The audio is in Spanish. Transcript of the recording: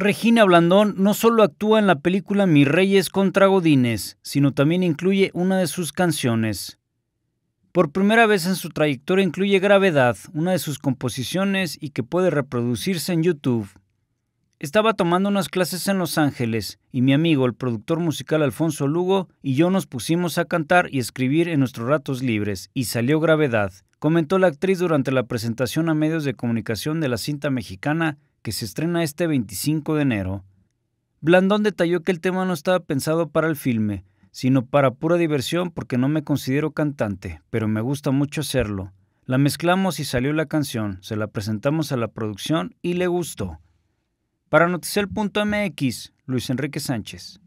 Regina Blandón no solo actúa en la película Mis Reyes contra Godines, sino también incluye una de sus canciones. Por primera vez en su trayectoria incluye Gravedad, una de sus composiciones y que puede reproducirse en YouTube. Estaba tomando unas clases en Los Ángeles y mi amigo, el productor musical Alfonso Lugo, y yo nos pusimos a cantar y escribir en nuestros ratos libres, y salió Gravedad, comentó la actriz durante la presentación a medios de comunicación de la cinta mexicana que se estrena este 25 de enero, Blandón detalló que el tema no estaba pensado para el filme, sino para pura diversión porque no me considero cantante, pero me gusta mucho hacerlo. La mezclamos y salió la canción, se la presentamos a la producción y le gustó. Para Noticiel.mx, Luis Enrique Sánchez.